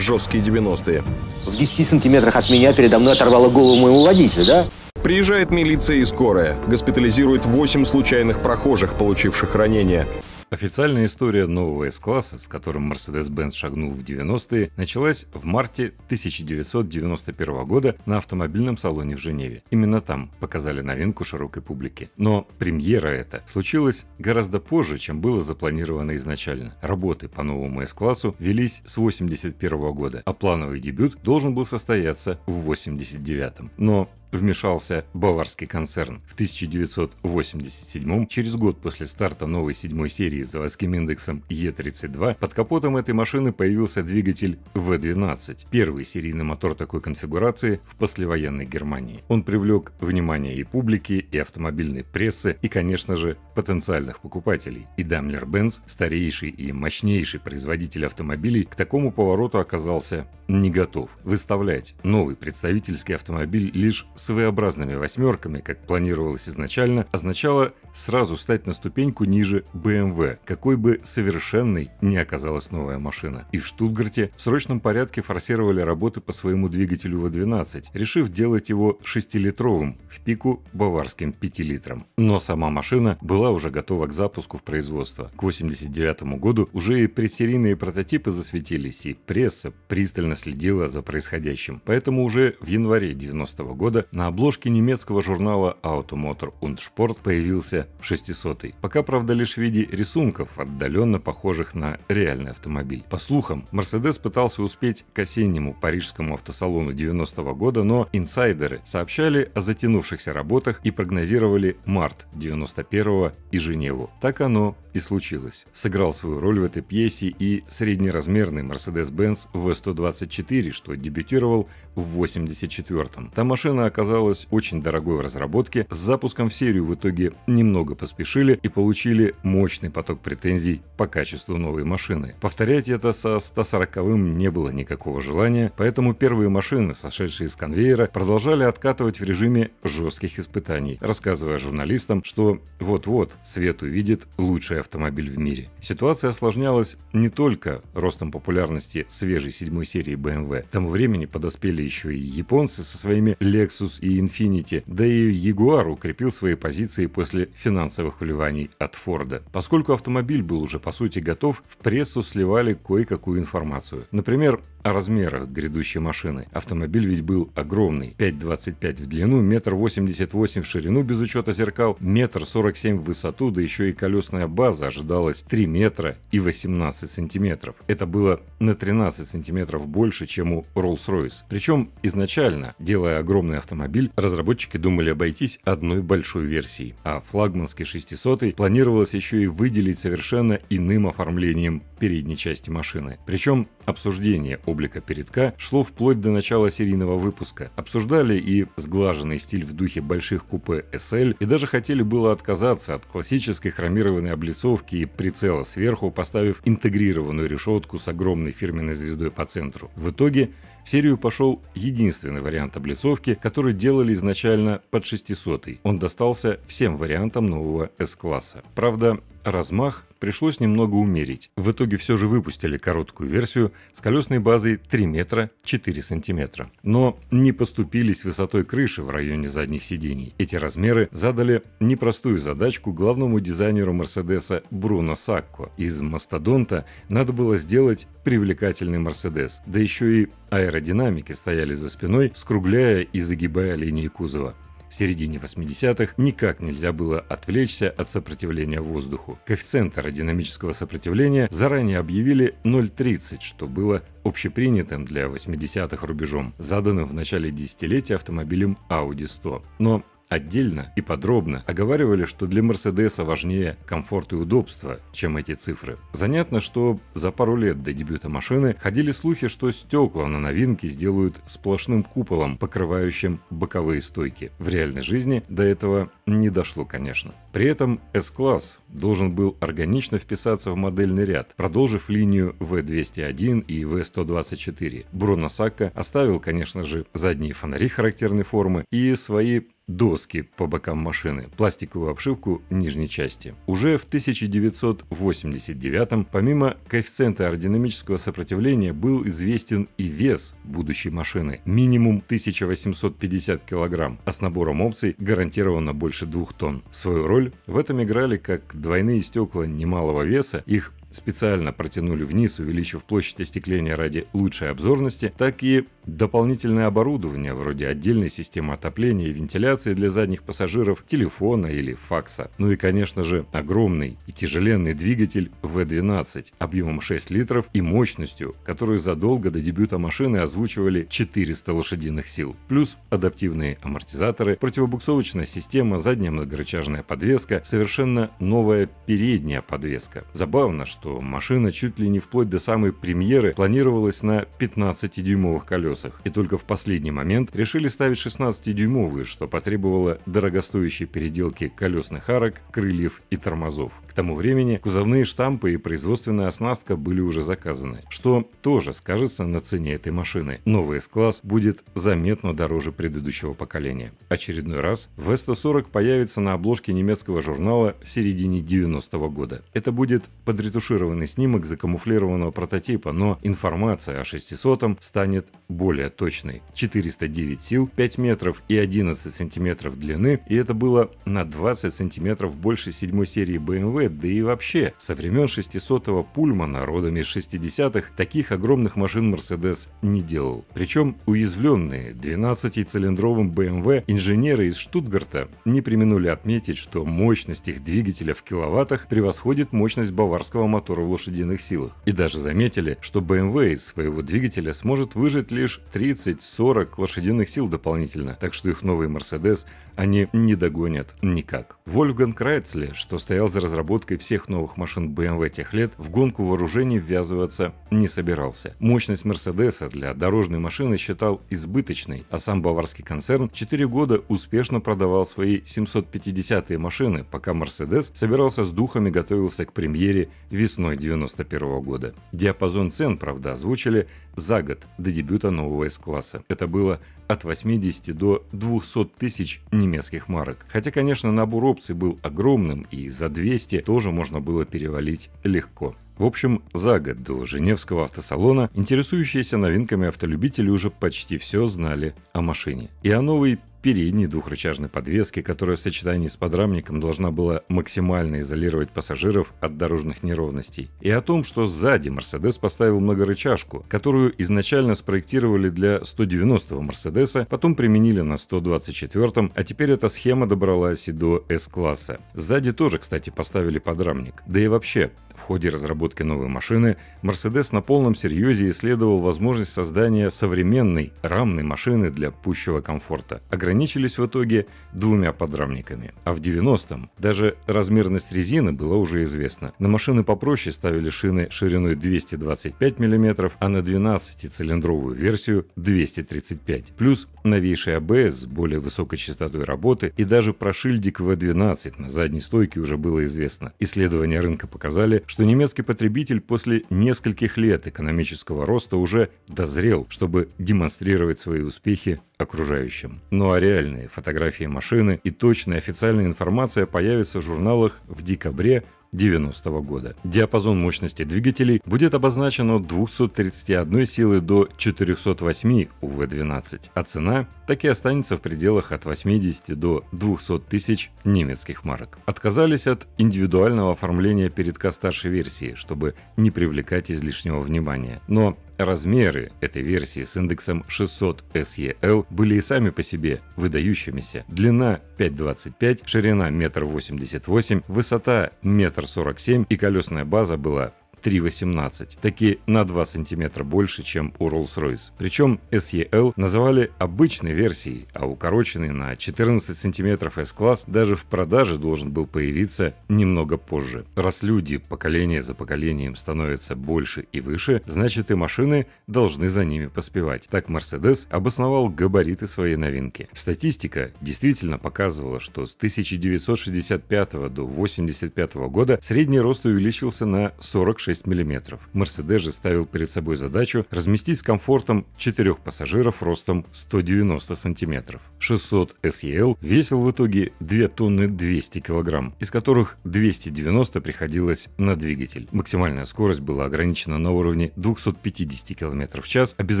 жесткие 90-е. В 10 сантиметрах от меня передо мной оторвало голову моего водителя, да? Приезжает милиция и скорая. Госпитализирует 8 случайных прохожих, получивших ранения. Официальная история нового S-класса, с которым Mercedes-Benz шагнул в 90-е, началась в марте 1991 года на автомобильном салоне в Женеве. Именно там показали новинку широкой публике. Но премьера эта случилась гораздо позже, чем было запланировано изначально. Работы по новому S-классу велись с 81 года, а плановый дебют должен был состояться в 89 Но вмешался баварский концерн. В 1987 через год после старта новой седьмой серии России с заводским индексом Е32, под капотом этой машины появился двигатель В12, первый серийный мотор такой конфигурации в послевоенной Германии. Он привлек внимание и публики, и автомобильной прессы, и, конечно же, потенциальных покупателей. И Daimler-Benz, старейший и мощнейший производитель автомобилей, к такому повороту оказался не готов. Выставлять новый представительский автомобиль лишь своеобразными восьмерками, как планировалось изначально, означало сразу стать на ступеньку ниже BMW, новое, какой бы совершенной ни оказалась новая машина. И в Штутгарте в срочном порядке форсировали работы по своему двигателю В-12, решив делать его 6-литровым, в пику баварским 5 литром. Но сама машина была уже готова к запуску в производство. К 1989 году уже и предсерийные прототипы засветились, и пресса пристально следила за происходящим. Поэтому уже в январе 90 -го года на обложке немецкого журнала Automotor und Sport появился 600 -й. Пока, правда, лишь в виде рисунка рисунков, отдаленно похожих на реальный автомобиль. По слухам, Мерседес пытался успеть к осеннему парижскому автосалону 90-го года, но инсайдеры сообщали о затянувшихся работах и прогнозировали март 91-го и Женеву. Так оно и случилось. Сыграл свою роль в этой пьесе и среднеразмерный Mercedes-Benz V124, что дебютировал в 84-м. Та машина оказалась очень дорогой в разработке, с запуском в серию в итоге немного поспешили и получили мощный поток претензий по качеству новой машины. Повторять это со 140-м не было никакого желания, поэтому первые машины, сошедшие с конвейера, продолжали откатывать в режиме жестких испытаний, рассказывая журналистам, что вот-вот свет увидит лучший автомобиль в мире. Ситуация осложнялась не только ростом популярности свежей седьмой серии BMW. Эм К тому времени подоспели еще и японцы со своими Lexus и Infiniti, да и Jaguar укрепил свои позиции после финансовых вливаний от Форда. Поскольку поскольку автомобиль был уже по сути готов, в прессу сливали кое-какую информацию. Например, о размерах грядущей машины. Автомобиль ведь был огромный. 5,25 в длину, метр 88 в ширину без учета зеркал, метр 47 в высоту, да еще и колесная база ожидалась 3 метра и 18 сантиметров. Это было на 13 сантиметров больше, чем у Rolls-Royce. Причем изначально, делая огромный автомобиль, разработчики думали обойтись одной большой версией, а флагманский 600 планировалось еще и выделить совершенно иным оформлением передней части машины. Причем Обсуждение облика передка шло вплоть до начала серийного выпуска. Обсуждали и сглаженный стиль в духе больших купе SL, и даже хотели было отказаться от классической хромированной облицовки и прицела сверху, поставив интегрированную решетку с огромной фирменной звездой по центру. В итоге в серию пошел единственный вариант облицовки, который делали изначально под 600 -й. Он достался всем вариантам нового S-класса. Правда, размах пришлось немного умерить. В итоге все же выпустили короткую версию с колесной базой 3 метра 4 сантиметра. Но не поступились высотой крыши в районе задних сидений. Эти размеры задали непростую задачку главному дизайнеру Мерседеса Бруно Сакко. Из Мастодонта надо было сделать привлекательный Мерседес, да еще и аэродинамики стояли за спиной, скругляя и загибая линии кузова в середине 80-х никак нельзя было отвлечься от сопротивления воздуху. Коэффициент аэродинамического сопротивления заранее объявили 0,30, что было общепринятым для 80-х рубежом, заданным в начале десятилетия автомобилем Audi 100. Но Отдельно и подробно оговаривали, что для Мерседеса важнее комфорт и удобство, чем эти цифры. Занятно, что за пару лет до дебюта машины ходили слухи, что стекла на новинке сделают сплошным куполом, покрывающим боковые стойки. В реальной жизни до этого не дошло, конечно. При этом S-класс должен был органично вписаться в модельный ряд, продолжив линию V201 и V124. Бруно Сакко оставил, конечно же, задние фонари характерной формы и свои доски по бокам машины, пластиковую обшивку нижней части. Уже в 1989 помимо коэффициента аэродинамического сопротивления был известен и вес будущей машины – минимум 1850 кг, а с набором опций гарантированно больше 2 тонн. Свою роль в этом играли как двойные стекла немалого веса, их специально протянули вниз, увеличив площадь остекления ради лучшей обзорности, так и дополнительное оборудование вроде отдельной системы отопления и вентиляции для задних пассажиров, телефона или факса. Ну и, конечно же, огромный и тяжеленный двигатель V12 объемом 6 литров и мощностью, которую задолго до дебюта машины озвучивали 400 лошадиных сил, плюс адаптивные амортизаторы, противобуксовочная система, задняя многорычажная подвеска, совершенно новая передняя подвеска. Забавно, что что машина чуть ли не вплоть до самой премьеры планировалась на 15-дюймовых колесах, и только в последний момент решили ставить 16-дюймовые, что потребовало дорогостоящей переделки колесных арок, крыльев и тормозов. К тому времени кузовные штампы и производственная оснастка были уже заказаны, что тоже скажется на цене этой машины. Новый S-класс будет заметно дороже предыдущего поколения. Очередной раз V140 появится на обложке немецкого журнала в середине 90-го года. Это будет подретушировано заретушированный снимок закамуфлированного прототипа, но информация о 600 станет более точной. 409 сил, 5 метров и 11 сантиметров длины, и это было на 20 сантиметров больше седьмой серии BMW, да и вообще, со времен 600-го Пульмана, родами 60-х, таких огромных машин Mercedes не делал. Причем уязвленные 12-цилиндровым BMW инженеры из Штутгарта не применули отметить, что мощность их двигателя в киловаттах превосходит мощность баварского арматуру в лошадиных силах. И даже заметили, что BMW из своего двигателя сможет выжать лишь 30-40 лошадиных сил дополнительно, так что их новый Mercedes они не догонят никак. Вольфганг Райцле, что стоял за разработкой всех новых машин BMW тех лет, в гонку вооружений ввязываться не собирался. Мощность Мерседеса для дорожной машины считал избыточной, а сам баварский концерн 4 года успешно продавал свои 750-е машины, пока Мерседес собирался с духами готовился к премьере весной весной 91 года. Диапазон цен, правда, озвучили за год до дебюта нового S-класса. Это было от 80 до 200 тысяч немецких марок. Хотя, конечно, набор опций был огромным, и за 200 тоже можно было перевалить легко. В общем, за год до Женевского автосалона интересующиеся новинками автолюбители уже почти все знали о машине. И о новой передней двухрычажной подвески, которая в сочетании с подрамником должна была максимально изолировать пассажиров от дорожных неровностей, и о том, что сзади Мерседес поставил многорычажку, которую изначально спроектировали для 190-го Мерседеса, потом применили на 124-м, а теперь эта схема добралась и до S-класса. Сзади тоже, кстати, поставили подрамник. Да и вообще, в ходе разработки новой машины Мерседес на полном серьезе исследовал возможность создания современной рамной машины для пущего комфорта ограничились в итоге двумя подрамниками. А в 90-м даже размерность резины была уже известна. На машины попроще ставили шины шириной 225 мм, а на 12-цилиндровую версию 235. Плюс новейший АБС с более высокой частотой работы и даже про шильдик В12 на задней стойке уже было известно. Исследования рынка показали, что немецкий потребитель после нескольких лет экономического роста уже дозрел, чтобы демонстрировать свои успехи окружающим. Ну а реальные фотографии машины и точная официальная информация появится в журналах в декабре 90 -го года. Диапазон мощности двигателей будет обозначен от 231 силы до 408 УВ-12, а цена так и останется в пределах от 80 до 200 тысяч немецких марок. Отказались от индивидуального оформления передка старшей версии, чтобы не привлекать излишнего внимания. Но Размеры этой версии с индексом 600 SEL были и сами по себе выдающимися. Длина 5,25, ширина 1,88 высота 1,47 и колесная база была 3.18, таки на 2 см больше, чем у Rolls-Royce. Причем SEL называли обычной версией, а укороченный на 14 см S-класс даже в продаже должен был появиться немного позже. Раз люди поколение за поколением становятся больше и выше, значит и машины должны за ними поспевать. Так Mercedes обосновал габариты своей новинки. Статистика действительно показывала, что с 1965 до 1985 года средний рост увеличился на 46 6 мм. Мерседес же ставил перед собой задачу разместить с комфортом 4 пассажиров ростом 190 см. 600 SEL весил в итоге 2 тонны 200 кг, из которых 290 приходилось на двигатель. Максимальная скорость была ограничена на уровне 250 км в час, а без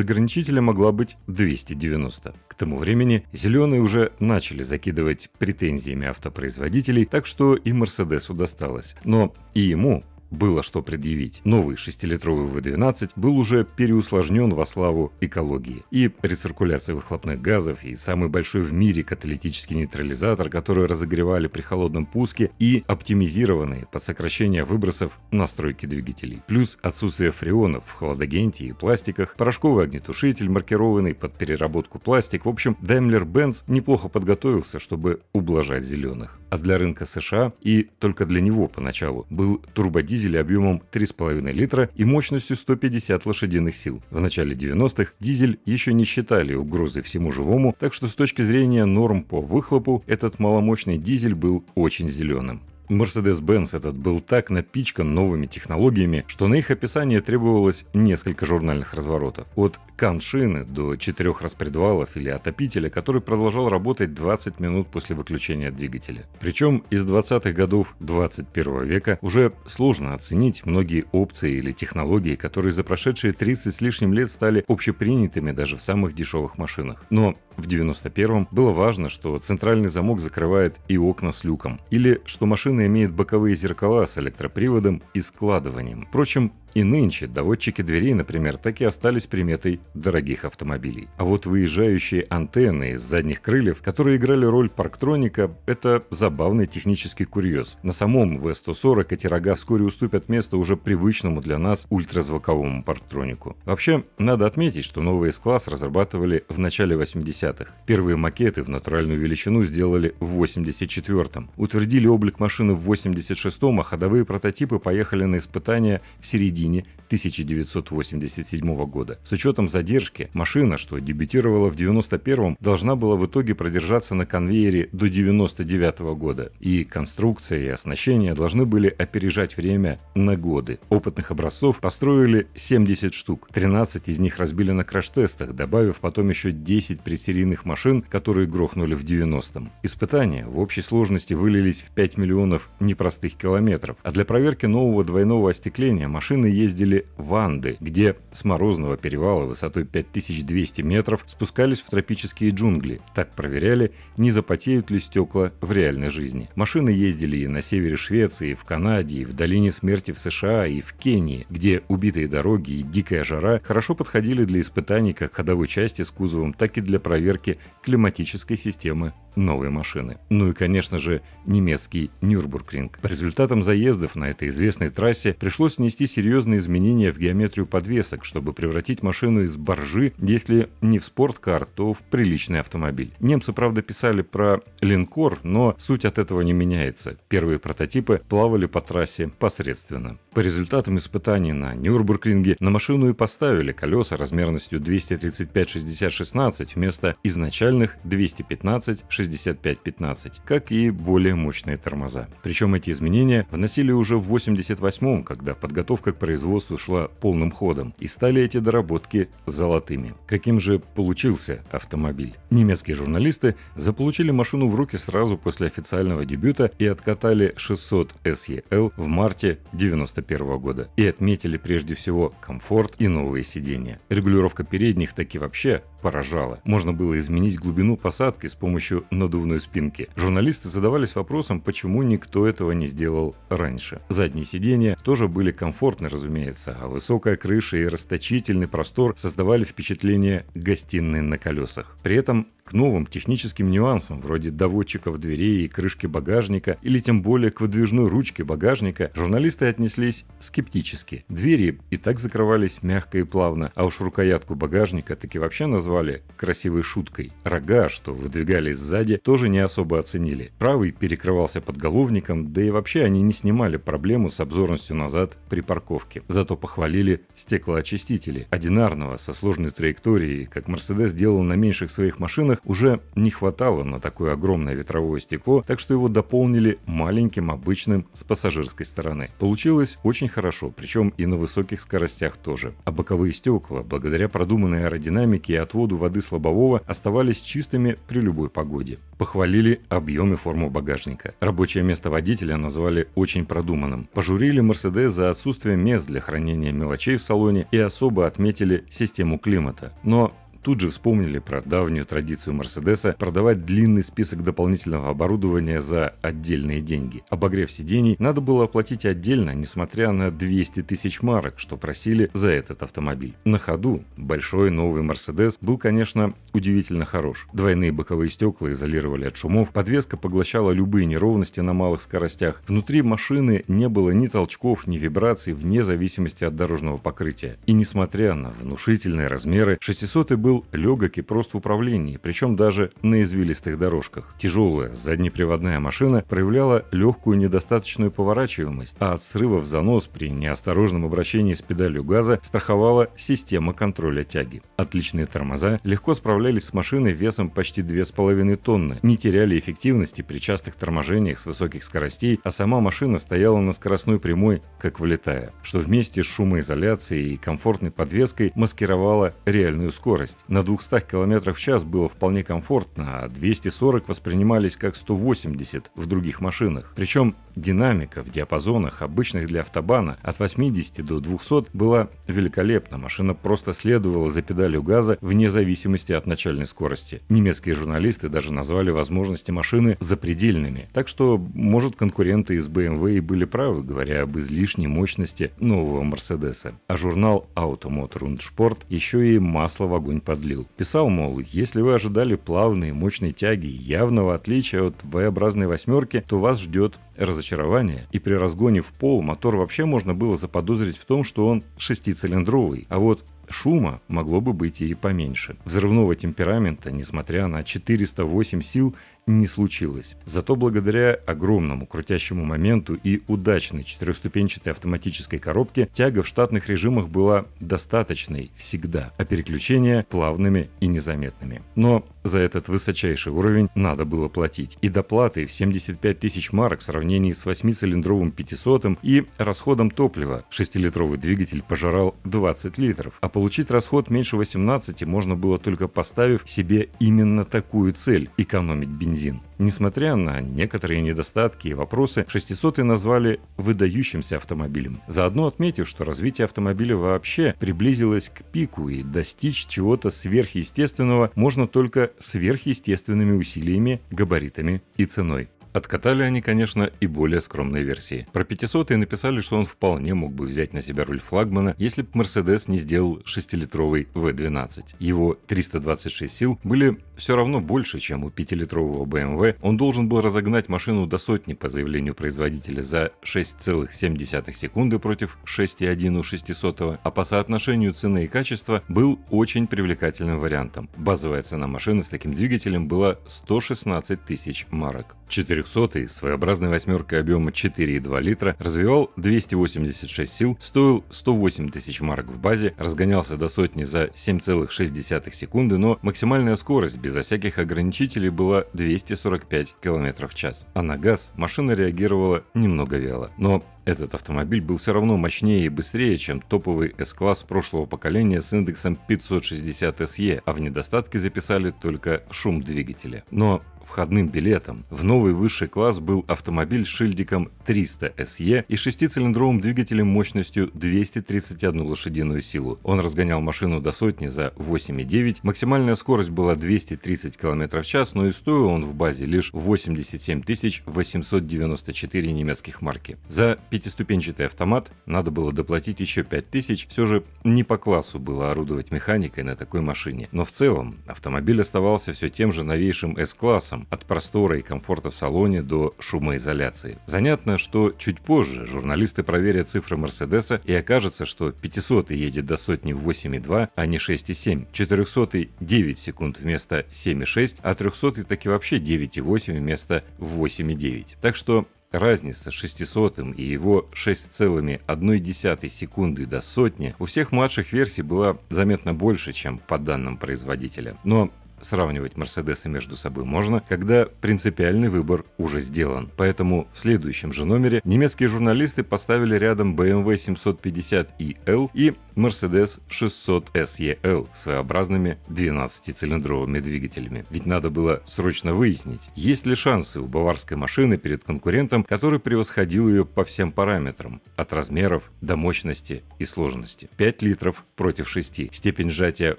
ограничителя могла быть 290. К тому времени зеленые уже начали закидывать претензиями автопроизводителей, так что и Мерседесу досталось. Но и ему было что предъявить. Новый шестилитровый литровый V12 был уже переусложнен во славу экологии и рециркуляции выхлопных газов, и самый большой в мире каталитический нейтрализатор, который разогревали при холодном пуске, и оптимизированные под сокращение выбросов настройки двигателей. Плюс отсутствие фреонов в хладагенте и пластиках, порошковый огнетушитель, маркированный под переработку пластик. В общем, Daimler-Benz неплохо подготовился, чтобы ублажать зеленых а для рынка США и только для него поначалу был турбодизель объемом 3,5 литра и мощностью 150 лошадиных сил. В начале 90-х дизель еще не считали угрозой всему живому, так что с точки зрения норм по выхлопу этот маломощный дизель был очень зеленым. Mercedes-Benz этот был так напичкан новыми технологиями, что на их описание требовалось несколько журнальных разворотов. От коншины до четырех распредвалов или отопителя, который продолжал работать 20 минут после выключения двигателя. Причем из 20-х годов 21 века уже сложно оценить многие опции или технологии, которые за прошедшие 30 с лишним лет стали общепринятыми даже в самых дешевых машинах. Но в 91-м было важно, что центральный замок закрывает и окна с люком, или что машина имеет боковые зеркала с электроприводом и складыванием. Впрочем, и нынче доводчики дверей, например, так и остались приметой дорогих автомобилей. А вот выезжающие антенны из задних крыльев, которые играли роль парктроника, это забавный технический курьез. На самом В-140 эти рога вскоре уступят место уже привычному для нас ультразвуковому парктронику. Вообще, надо отметить, что новый S-класс разрабатывали в начале 80-х. Первые макеты в натуральную величину сделали в 84-м. Утвердили облик машины в 86-м, а ходовые прототипы поехали на испытания в середине середине 1987 года. С учетом задержки, машина, что дебютировала в 1991, должна была в итоге продержаться на конвейере до 1999 года. И конструкция и оснащение должны были опережать время на годы. Опытных образцов построили 70 штук. 13 из них разбили на краш-тестах, добавив потом еще 10 предсерийных машин, которые грохнули в 90-м. Испытания в общей сложности вылились в 5 миллионов непростых километров, а для проверки нового двойного остекления машины ездили в Анды, где с морозного перевала высотой 5200 метров спускались в тропические джунгли. Так проверяли, не запотеют ли стекла в реальной жизни. Машины ездили и на севере Швеции, и в Канаде, и в долине смерти в США, и в Кении, где убитые дороги и дикая жара хорошо подходили для испытаний как ходовой части с кузовом, так и для проверки климатической системы новой машины. Ну и, конечно же, немецкий Нюрбургринг. По результатам заездов на этой известной трассе пришлось нести серьезные серьезные изменения в геометрию подвесок, чтобы превратить машину из боржи, если не в спорткар, то в приличный автомобиль. Немцы, правда, писали про линкор, но суть от этого не меняется. Первые прототипы плавали по трассе посредственно. По результатам испытаний на Нюрбургринге на машину и поставили колеса размерностью 235-60-16 вместо изначальных 215-65-15, как и более мощные тормоза. Причем эти изменения вносили уже в 88-м, когда подготовка к производству шла полным ходом, и стали эти доработки золотыми. Каким же получился автомобиль? Немецкие журналисты заполучили машину в руки сразу после официального дебюта и откатали 600 SEL в марте 1991 года. И отметили прежде всего комфорт и новые сиденья. Регулировка передних таки вообще поражало. Можно было изменить глубину посадки с помощью надувной спинки. Журналисты задавались вопросом, почему никто этого не сделал раньше. Задние сиденья тоже были комфортны, разумеется, а высокая крыша и расточительный простор создавали впечатление гостиной на колесах. При этом к новым техническим нюансам, вроде доводчиков дверей и крышки багажника, или тем более к выдвижной ручке багажника, журналисты отнеслись скептически. Двери и так закрывались мягко и плавно, а уж рукоятку багажника таки вообще назвали назвали красивой шуткой. Рога, что выдвигались сзади, тоже не особо оценили. Правый перекрывался подголовником, да и вообще они не снимали проблему с обзорностью назад при парковке. Зато похвалили стеклоочистители. Одинарного, со сложной траекторией, как Мерседес делал на меньших своих машинах, уже не хватало на такое огромное ветровое стекло, так что его дополнили маленьким обычным с пассажирской стороны. Получилось очень хорошо, причем и на высоких скоростях тоже. А боковые стекла, благодаря продуманной аэродинамике и отводу своду воды слабового оставались чистыми при любой погоде. Похвалили объем и форму багажника. Рабочее место водителя назвали очень продуманным. Пожурили Мерседес за отсутствие мест для хранения мелочей в салоне и особо отметили систему климата. Но Тут же вспомнили про давнюю традицию Мерседеса продавать длинный список дополнительного оборудования за отдельные деньги. Обогрев сидений надо было оплатить отдельно, несмотря на 200 тысяч марок, что просили за этот автомобиль. На ходу большой новый Мерседес был, конечно, удивительно хорош. Двойные боковые стекла изолировали от шумов, подвеска поглощала любые неровности на малых скоростях. Внутри машины не было ни толчков, ни вибраций, вне зависимости от дорожного покрытия. И несмотря на внушительные размеры, 600 был был легок и прост в управлении, причем даже на извилистых дорожках. Тяжелая заднеприводная машина проявляла легкую недостаточную поворачиваемость, а от срыва в занос при неосторожном обращении с педалью газа страховала система контроля тяги. Отличные тормоза легко справлялись с машиной весом почти 2,5 тонны, не теряли эффективности при частых торможениях с высоких скоростей, а сама машина стояла на скоростной прямой, как влетая, что вместе с шумоизоляцией и комфортной подвеской маскировало реальную скорость на 200 км в час было вполне комфортно, а 240 воспринимались как 180 в других машинах. Причем динамика в диапазонах, обычных для автобана, от 80 до 200 была великолепна. Машина просто следовала за педалью газа вне зависимости от начальной скорости. Немецкие журналисты даже назвали возможности машины запредельными. Так что, может, конкуренты из BMW эм и были правы, говоря об излишней мощности нового Мерседеса. А журнал Automotor und Sport еще и масло в огонь подлил. Писал, мол, если вы ожидали плавной, мощной тяги и явного отличия от V-образной восьмерки, то вас ждет разочарование. И при разгоне в пол мотор вообще можно было заподозрить в том, что он шестицилиндровый. А вот шума могло бы быть и поменьше. Взрывного темперамента, несмотря на 408 сил, не случилось. Зато благодаря огромному крутящему моменту и удачной четырехступенчатой автоматической коробке тяга в штатных режимах была достаточной всегда, а переключения плавными и незаметными. Но за этот высочайший уровень надо было платить. И доплаты в 75 тысяч марок в сравнении с 8-цилиндровым 500 и расходом топлива. 6-литровый двигатель пожирал 20 литров, а получить расход меньше 18 можно было только поставив себе именно такую цель – экономить бензин бензин. Несмотря на некоторые недостатки и вопросы, 600 назвали выдающимся автомобилем. Заодно отметив, что развитие автомобиля вообще приблизилось к пику и достичь чего-то сверхъестественного можно только сверхъестественными усилиями, габаритами и ценой. Откатали они, конечно, и более скромные версии. Про 500 написали, что он вполне мог бы взять на себя роль флагмана, если бы Мерседес не сделал 6-литровый V12. Его 326 сил были все равно больше, чем у 5-литрового BMW. Эм он должен был разогнать машину до сотни по заявлению производителя за 6,7 секунды против 6,1 у 600 а по соотношению цены и качества был очень привлекательным вариантом. Базовая цена машины с таким двигателем была 116 тысяч марок. 4 400 своеобразной восьмеркой объема 4,2 литра, развивал 286 сил, стоил 108 тысяч марок в базе, разгонялся до сотни за 7,6 секунды, но максимальная скорость безо всяких ограничителей была 245 км в час. А на газ машина реагировала немного вяло. Но этот автомобиль был все равно мощнее и быстрее, чем топовый S-класс прошлого поколения с индексом 560 SE, а в недостатки записали только шум двигателя. Но входным билетом. В новый высший класс был автомобиль с шильдиком 300 SE и шестицилиндровым двигателем мощностью 231 лошадиную силу. Он разгонял машину до сотни за 8,9, максимальная скорость была 230 км в час, но и стоил он в базе лишь 87 894 немецких марки. За пятиступенчатый автомат надо было доплатить еще 5000, все же не по классу было орудовать механикой на такой машине. Но в целом автомобиль оставался все тем же новейшим S-классом, дизайном, от простора и комфорта в салоне до шумоизоляции. Занятно, что чуть позже журналисты проверят цифры Мерседеса и окажется, что 500 едет до сотни в 8,2, а не 6,7, 400 9 секунд вместо 7,6, а 300 таки вообще 9,8 вместо 8,9. Так что Разница с 600 и его 6,1 секунды до сотни у всех младших версий была заметно больше, чем по данным производителя. Но сравнивать Мерседесы между собой можно, когда принципиальный выбор уже сделан. Поэтому в следующем же номере немецкие журналисты поставили рядом BMW 750 il и Mercedes 600 SEL с своеобразными 12-цилиндровыми двигателями. Ведь надо было срочно выяснить, есть ли шансы у баварской машины перед конкурентом, который превосходил ее по всем параметрам, от размеров до мощности и сложности. 5 литров против 6, степень сжатия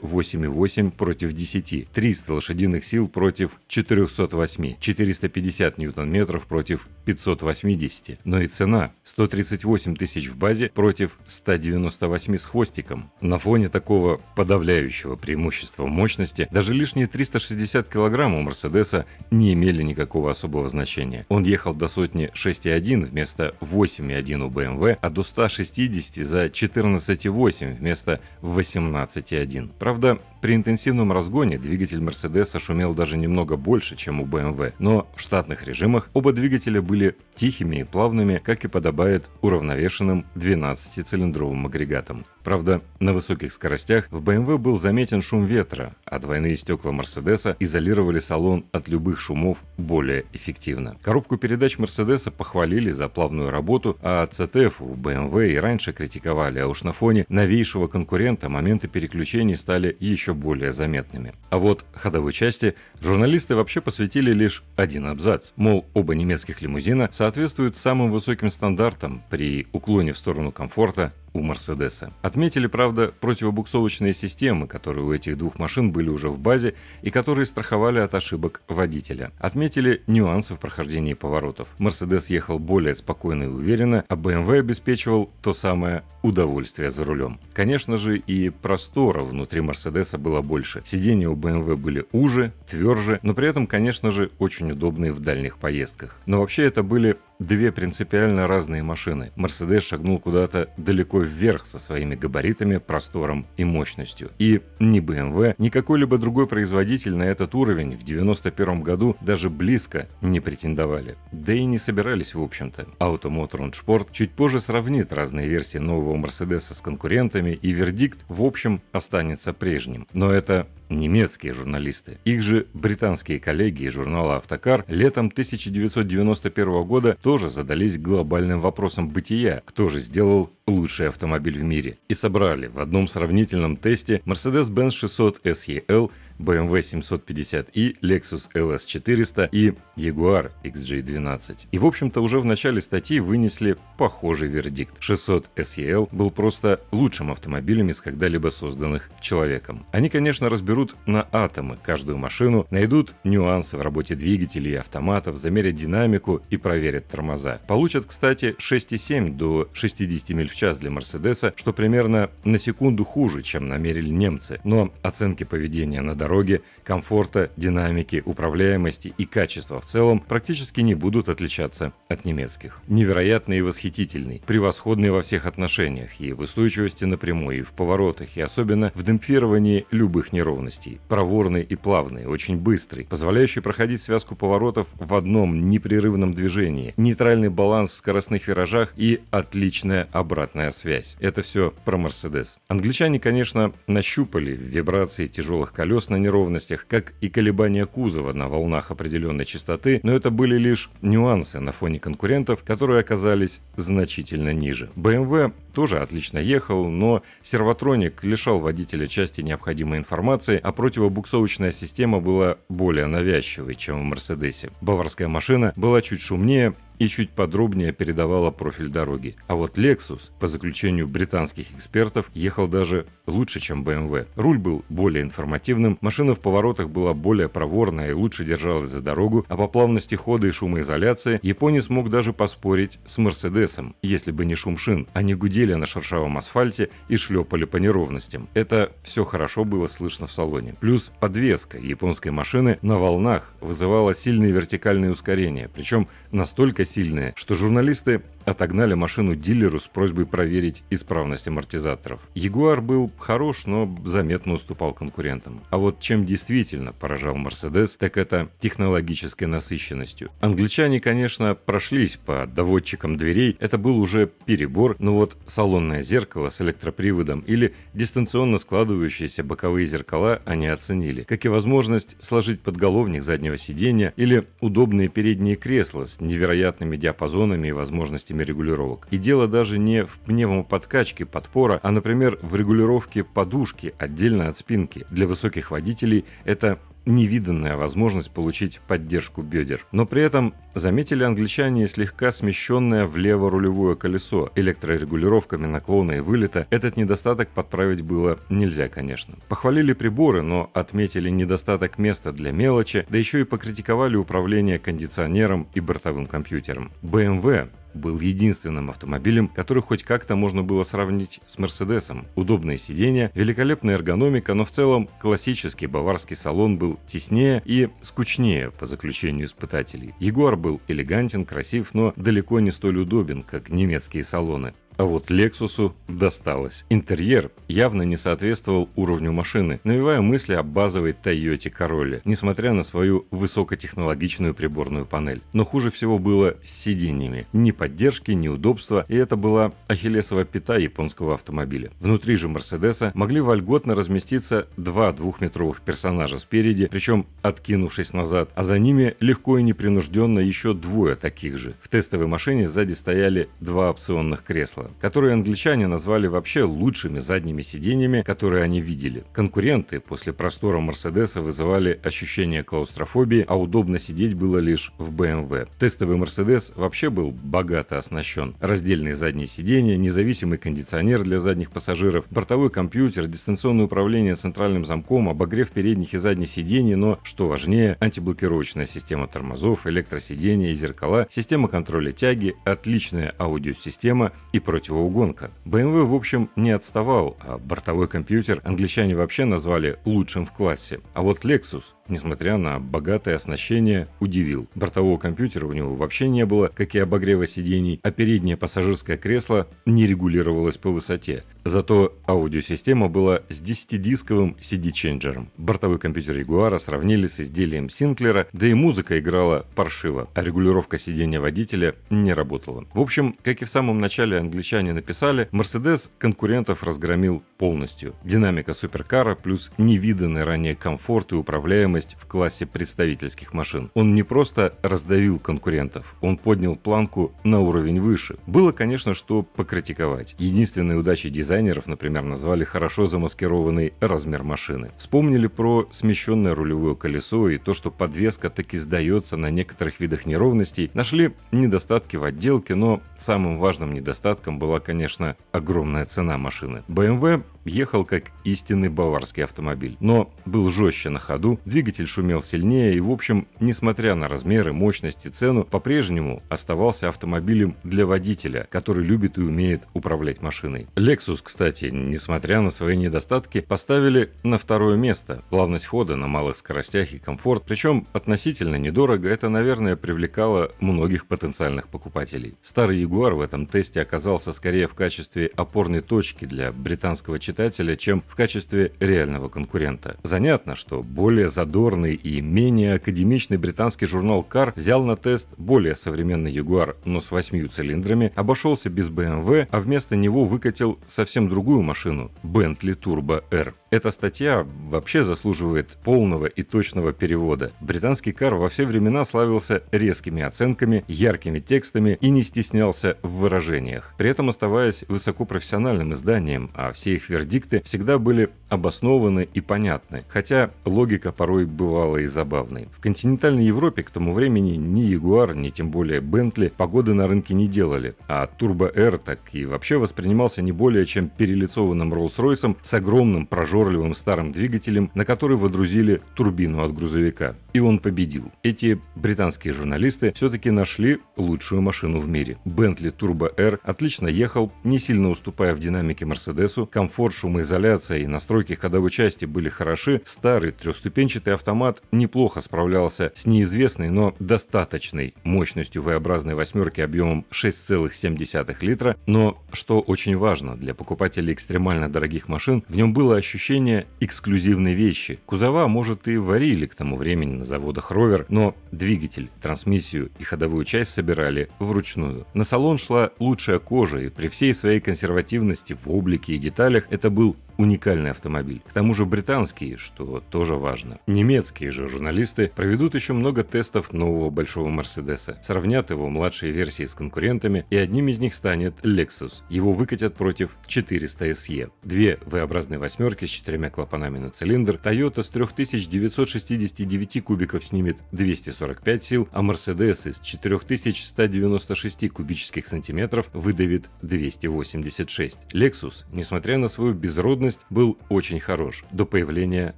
8,8 против 10, 3 300 лошадиных сил против 408, 450 ньютон-метров против 580. Но и цена – 138 тысяч в базе против 198 с хвостиком. На фоне такого подавляющего преимущества мощности даже лишние 360 килограмм у Мерседеса не имели никакого особого значения. Он ехал до сотни 6,1 вместо 8,1 у BMW, а до 160 за 14,8 вместо 18,1. Правда, при интенсивном разгоне двигатель двигатель Мерседеса шумел даже немного больше, чем у BMW, но в штатных режимах оба двигателя были тихими и плавными, как и подобает уравновешенным 12-цилиндровым агрегатам. Правда, на высоких скоростях в BMW был заметен шум ветра, а двойные стекла Мерседеса изолировали салон от любых шумов более эффективно. Коробку передач Мерседеса похвалили за плавную работу, а CTF у BMW и раньше критиковали, а уж на фоне новейшего конкурента моменты переключений стали еще более заметными. А вот ходовой части журналисты вообще посвятили лишь один абзац. Мол, оба немецких лимузина соответствуют самым высоким стандартам при уклоне в сторону комфорта у Мерседеса. Отметили, правда, противобуксовочные системы, которые у этих двух машин были уже в базе и которые страховали от ошибок водителя. Отметили нюансы в прохождении поворотов. Мерседес ехал более спокойно и уверенно, а BMW обеспечивал то самое удовольствие за рулем. Конечно же, и простора внутри Мерседеса было больше. Сидения у BMW были уже, тверже, но при этом, конечно же, очень удобные в дальних поездках. Но вообще это были две принципиально разные машины. Мерседес шагнул куда-то далеко вверх со своими габаритами, простором и мощностью. И ни BMW, ни какой-либо другой производитель на этот уровень в 91 году даже близко не претендовали. Да и не собирались в общем-то. Automotorsport чуть позже сравнит разные версии нового Мерседеса с конкурентами и вердикт в общем останется прежним. Но это немецкие журналисты. Их же британские коллеги из журнала «Автокар» летом 1991 года тоже задались глобальным вопросом бытия, кто же сделал лучший автомобиль в мире. И собрали в одном сравнительном тесте Mercedes-Benz 600 SEL BMW 750i, Lexus LS400 и Jaguar XJ12. И в общем-то уже в начале статьи вынесли похожий вердикт. 600 SEL был просто лучшим автомобилем из когда-либо созданных человеком. Они, конечно, разберут на атомы каждую машину, найдут нюансы в работе двигателей и автоматов, замерят динамику и проверят тормоза. Получат, кстати, 6,7 до 60 миль в час для Мерседеса, что примерно на секунду хуже, чем намерили немцы. Но оценки поведения на дороге дороги, комфорта, динамики, управляемости и качества в целом практически не будут отличаться от немецких. Невероятный и восхитительный, превосходный во всех отношениях и в устойчивости напрямую, и в поворотах, и особенно в демпфировании любых неровностей. Проворный и плавный, очень быстрый, позволяющий проходить связку поворотов в одном непрерывном движении, нейтральный баланс в скоростных виражах и отличная обратная связь. Это все про Мерседес. Англичане, конечно, нащупали вибрации тяжелых колес на неровностях, как и колебания кузова на волнах определенной частоты, но это были лишь нюансы на фоне конкурентов, которые оказались значительно ниже. BMW тоже отлично ехал, но сервотроник лишал водителя части необходимой информации, а противобуксовочная система была более навязчивой, чем в Мерседесе. Баварская машина была чуть шумнее, и чуть подробнее передавала профиль дороги. А вот Lexus, по заключению британских экспертов, ехал даже лучше, чем BMW. Руль был более информативным, машина в поворотах была более проворная и лучше держалась за дорогу, а по плавности хода и шумоизоляции японец мог даже поспорить с Мерседесом, если бы не шум шин. Они гудели на шершавом асфальте и шлепали по неровностям. Это все хорошо было слышно в салоне. Плюс подвеска японской машины на волнах вызывала сильные вертикальные ускорения, причем настолько сильные, что журналисты отогнали машину дилеру с просьбой проверить исправность амортизаторов. Ягуар был хорош, но заметно уступал конкурентам. А вот чем действительно поражал Мерседес, так это технологической насыщенностью. Англичане, конечно, прошлись по доводчикам дверей, это был уже перебор, но вот салонное зеркало с электроприводом или дистанционно складывающиеся боковые зеркала они оценили, как и возможность сложить подголовник заднего сидения или удобные передние кресла с невероятными диапазонами и возможностями системе регулировок. И дело даже не в пневмоподкачке подпора, а, например, в регулировке подушки отдельно от спинки. Для высоких водителей это невиданная возможность получить поддержку бедер. Но при этом заметили англичане слегка смещенное влево рулевое колесо. Электрорегулировками наклона и вылета этот недостаток подправить было нельзя, конечно. Похвалили приборы, но отметили недостаток места для мелочи, да еще и покритиковали управление кондиционером и бортовым компьютером. BMW был единственным автомобилем, который хоть как-то можно было сравнить с Мерседесом. Удобные сиденья, великолепная эргономика, но в целом классический баварский салон был теснее и скучнее по заключению испытателей. Егор был элегантен, красив, но далеко не столь удобен, как немецкие салоны. А вот Lexus досталось. Интерьер явно не соответствовал уровню машины, навевая мысли о базовой Toyota Corolla, несмотря на свою высокотехнологичную приборную панель. Но хуже всего было с сиденьями. Ни поддержки, ни удобства, и это была ахиллесова пята японского автомобиля. Внутри же Мерседеса могли вольготно разместиться два двухметровых персонажа спереди, причем откинувшись назад, а за ними легко и непринужденно еще двое таких же. В тестовой машине сзади стояли два опционных кресла кресла, которые англичане назвали вообще лучшими задними сиденьями, которые они видели. Конкуренты после простора Мерседеса вызывали ощущение клаустрофобии, а удобно сидеть было лишь в BMW. Эм Тестовый Мерседес вообще был богато оснащен. Раздельные задние сиденья, независимый кондиционер для задних пассажиров, бортовой компьютер, дистанционное управление центральным замком, обогрев передних и задних сидений, но, что важнее, антиблокировочная система тормозов, электросидения и зеркала, система контроля тяги, отличная аудиосистема и противоугонка. BMW, в общем, не отставал, а бортовой компьютер англичане вообще назвали лучшим в классе. А вот Lexus, несмотря на богатое оснащение, удивил. Бортового компьютера у него вообще не было, как и обогрева сидений, а переднее пассажирское кресло не регулировалось по высоте. Зато аудиосистема была с 10-дисковым CD-ченджером. Бортовой компьютер Ягуара сравнили с изделием Синклера, да и музыка играла паршиво, а регулировка сидения водителя не работала. В общем, как и в самом начале англичане написали, Mercedes конкурентов разгромил полностью. Динамика суперкара плюс невиданный ранее комфорт и управляемость в классе представительских машин. Он не просто раздавил конкурентов, он поднял планку на уровень выше. Было, конечно, что покритиковать. Единственной удачей дизайна дизайнеров, например, назвали хорошо замаскированный размер машины. Вспомнили про смещенное рулевое колесо и то, что подвеска таки сдается на некоторых видах неровностей. Нашли недостатки в отделке, но самым важным недостатком была, конечно, огромная цена машины. BMW ехал как истинный баварский автомобиль, но был жестче на ходу, двигатель шумел сильнее и, в общем, несмотря на размеры, мощность и цену, по-прежнему оставался автомобилем для водителя, который любит и умеет управлять машиной. Lexus, кстати, несмотря на свои недостатки, поставили на второе место. Плавность хода на малых скоростях и комфорт, причем относительно недорого, это, наверное, привлекало многих потенциальных покупателей. Старый Jaguar в этом тесте оказался скорее в качестве опорной точки для британского часа читателя, чем в качестве реального конкурента. Занятно, что более задорный и менее академичный британский журнал Car взял на тест более современный Jaguar, но с восьмью цилиндрами, обошелся без BMW, а вместо него выкатил совсем другую машину – Bentley Turbo R. Эта статья вообще заслуживает полного и точного перевода. Британский Кар во все времена славился резкими оценками, яркими текстами и не стеснялся в выражениях, при этом оставаясь высокопрофессиональным изданием, а все их вердикты всегда были обоснованы и понятны, хотя логика порой бывала и забавной. В континентальной Европе к тому времени ни Ягуар, ни тем более Бентли погоды на рынке не делали, а Turbo R так и вообще воспринимался не более чем перелицованным Rolls-Royce с огромным прожором прожорливым старым двигателем, на который водрузили турбину от грузовика. И он победил. Эти британские журналисты все-таки нашли лучшую машину в мире. Bentley Turbo R отлично ехал, не сильно уступая в динамике Мерседесу. Комфорт, шумоизоляция и настройки ходовой части были хороши. Старый трехступенчатый автомат неплохо справлялся с неизвестной, но достаточной мощностью V-образной восьмерки объемом 6,7 литра. Но, что очень важно для покупателей экстремально дорогих машин, в нем было ощущение получения эксклюзивной вещи. Кузова, может, и варили к тому времени на заводах «Ровер», но двигатель, трансмиссию и ходовую часть собирали вручную. На салон шла лучшая кожа, и при всей своей консервативности в облике и деталях это был уникальный автомобиль. К тому же британские, что тоже важно. Немецкие же журналисты проведут еще много тестов нового большого Мерседеса, сравнят его младшие версии с конкурентами, и одним из них станет Lexus. Его выкатят против 400 SE. Две V-образные восьмерки с четырьмя клапанами на цилиндр, Toyota с 3969 кубиков снимет 245 сил, а Mercedes из 4196 кубических сантиметров выдавит 286. Lexus, несмотря на свою безродность, эффективность был очень хорош, до появления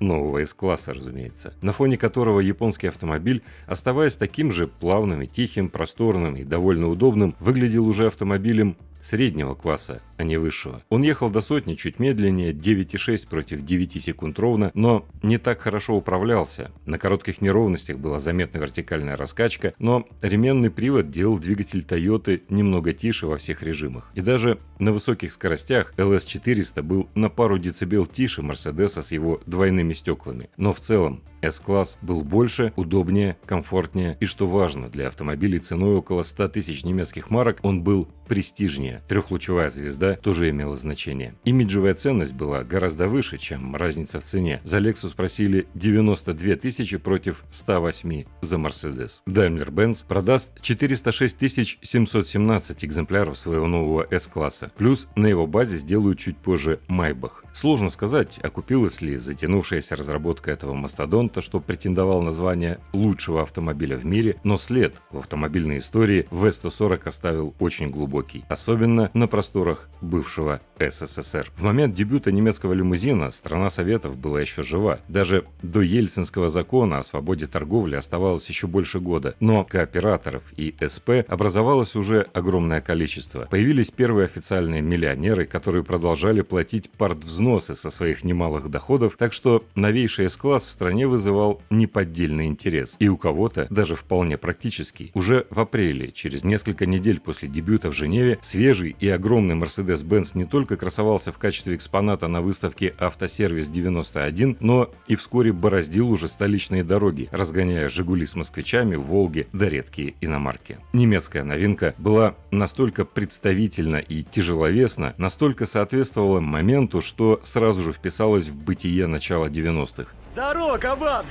нового S-класса, разумеется, на фоне которого японский автомобиль, оставаясь таким же плавным и тихим, просторным и довольно удобным, выглядел уже автомобилем среднего класса, а не высшего. Он ехал до сотни чуть медленнее, 9,6 против 9 секунд ровно, но не так хорошо управлялся. На коротких неровностях была заметна вертикальная раскачка, но ременный привод делал двигатель Toyota немного тише во всех режимах. И даже на высоких скоростях LS400 был на пару децибел тише Мерседеса с его двойными стеклами. Но в целом S-класс был больше, удобнее, комфортнее и, что важно, для автомобилей ценой около 100 тысяч немецких марок он был престижнее значение. Трехлучевая звезда тоже имела значение. Имиджевая ценность была гораздо выше, чем разница в цене. За Lexus просили 92 тысячи против 108 за Mercedes. Daimler-Benz продаст 406 717 экземпляров своего нового S-класса. Плюс на его базе сделают чуть позже Maybach. Сложно сказать, окупилась ли затянувшаяся разработка этого мастодонта, что претендовал на звание лучшего автомобиля в мире, но след в автомобильной истории V140 оставил очень глубокий. Особенно особенно на просторах бывшего СССР. В момент дебюта немецкого лимузина страна Советов была еще жива. Даже до Ельцинского закона о свободе торговли оставалось еще больше года, но кооператоров и СП образовалось уже огромное количество. Появились первые официальные миллионеры, которые продолжали платить партвзносы со своих немалых доходов, так что новейший С-класс в стране вызывал неподдельный интерес. И у кого-то даже вполне практический. Уже в апреле, через несколько недель после дебюта в Женеве, свежий Свежий и огромный Mercedes-Benz не только красовался в качестве экспоната на выставке «Автосервис-91», но и вскоре бороздил уже столичные дороги, разгоняя «Жигули» с москвичами, «Волги» да редкие иномарки. Немецкая новинка была настолько представительна и тяжеловесна, настолько соответствовала моменту, что сразу же вписалась в бытие начала 90-х. Здорово, кабан!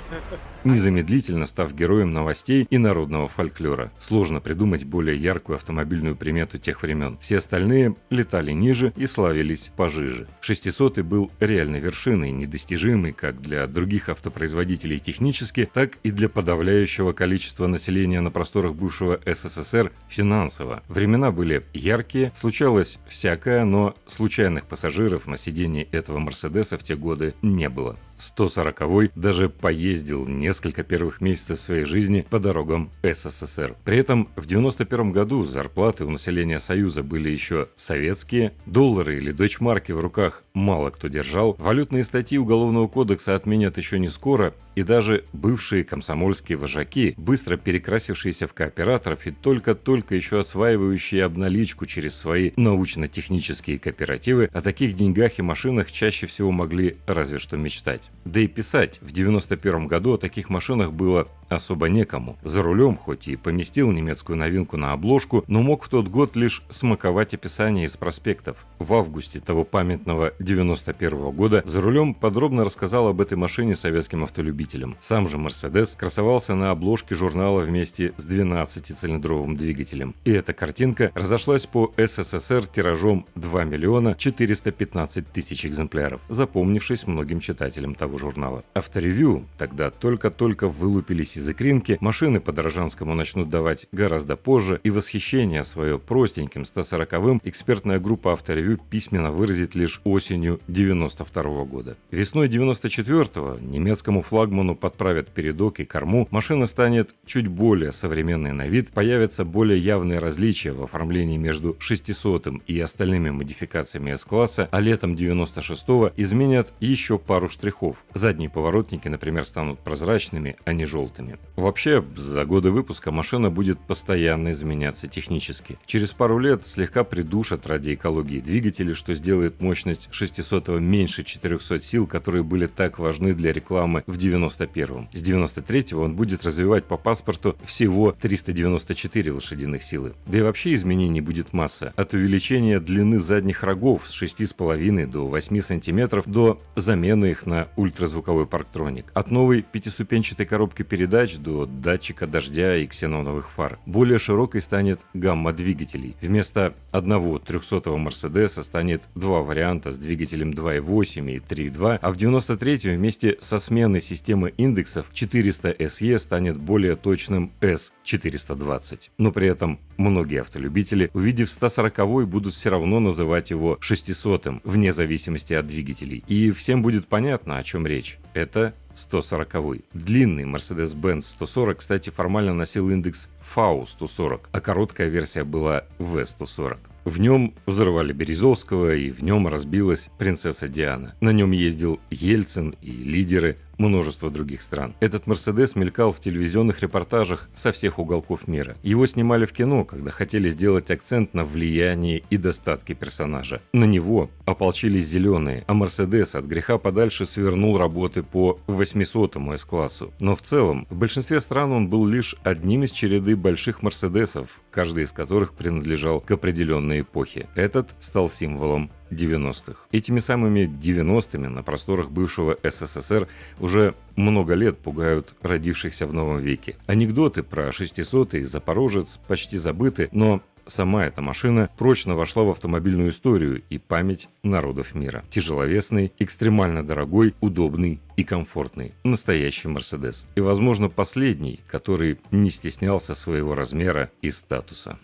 незамедлительно став героем новостей и народного фольклора. Сложно придумать более яркую автомобильную примету тех времен. Все остальные летали ниже и славились пожиже. 600 был реальной вершиной, недостижимой как для других автопроизводителей технически, так и для подавляющего количества населения на просторах бывшего СССР финансово. Времена были яркие, случалось всякое, но случайных пассажиров на сидении этого Мерседеса в те годы не было. 140-й даже поездил не несколько первых месяцев своей жизни по дорогам СССР. При этом в 1991 году зарплаты у населения Союза были еще советские, доллары или дочмарки в руках мало кто держал, валютные статьи Уголовного кодекса отменят еще не скоро, и даже бывшие комсомольские вожаки, быстро перекрасившиеся в кооператоров и только-только еще осваивающие обналичку через свои научно-технические кооперативы, о таких деньгах и машинах чаще всего могли разве что мечтать. Да и писать в 1991 году о таких таких машинах было особо некому. За рулем хоть и поместил немецкую новинку на обложку, но мог в тот год лишь смаковать описание из проспектов. В августе того памятного 91 -го года за рулем подробно рассказал об этой машине советским автолюбителям. Сам же Мерседес красовался на обложке журнала вместе с 12-цилиндровым двигателем. И эта картинка разошлась по СССР тиражом 2 миллиона 415 тысяч экземпляров, запомнившись многим читателям того журнала. Авторевью тогда только-только вылупились из изыкринки, машины по Дорожанскому начнут давать гораздо позже, и восхищение свое простеньким 140-м экспертная группа авторевью письменно выразит лишь осенью 92 года. Весной 94-го немецкому флагману подправят передок и корму, машина станет чуть более современной на вид, появятся более явные различия в оформлении между 600 и остальными модификациями С-класса, а летом 96-го изменят еще пару штрихов. Задние поворотники, например, станут прозрачными, а не желтыми станет. Вообще, за годы выпуска машина будет постоянно изменяться технически. Через пару лет слегка придушат ради экологии двигатели, что сделает мощность 600 меньше 400 сил, которые были так важны для рекламы в 91-м. С 93-го он будет развивать по паспорту всего 394 лошадиных силы. Да и вообще изменений будет масса. От увеличения длины задних рогов с 6,5 до 8 сантиметров до замены их на ультразвуковой парктроник. От новой пятиступенчатой коробки передач передач до датчика дождя и ксеноновых фар. Более широкой станет гамма двигателей. Вместо одного 300-го Мерседеса станет два варианта с двигателем 2.8 и 3.2, а в 93-м вместе со сменой системы индексов 400 SE станет более точным S420. Но при этом многие автолюбители, увидев 140-й, будут все равно называть его 600-м, вне зависимости от двигателей. И всем будет понятно, о чем речь. Это 140. Длинный Mercedes-Benz 140, кстати, формально носил индекс V140, а короткая версия была V140. В нем взорвали Березовского, и в нем разбилась принцесса Диана. На нем ездил Ельцин и лидеры множество других стран. Этот Мерседес мелькал в телевизионных репортажах со всех уголков мира. Его снимали в кино, когда хотели сделать акцент на влиянии и достатке персонажа. На него ополчились зеленые, а Мерседес от греха подальше свернул работы по 800-му С-классу. Но в целом, в большинстве стран он был лишь одним из череды больших Мерседесов, каждый из которых принадлежал к определенной эпохе. Этот стал символом 90-х. Этими самыми 90-ми на просторах бывшего СССР уже много лет пугают родившихся в новом веке. Анекдоты про 600 и Запорожец почти забыты, но сама эта машина прочно вошла в автомобильную историю и память народов мира. Тяжеловесный, экстремально дорогой, удобный и комфортный. Настоящий Мерседес. И, возможно, последний, который не стеснялся своего размера и статуса.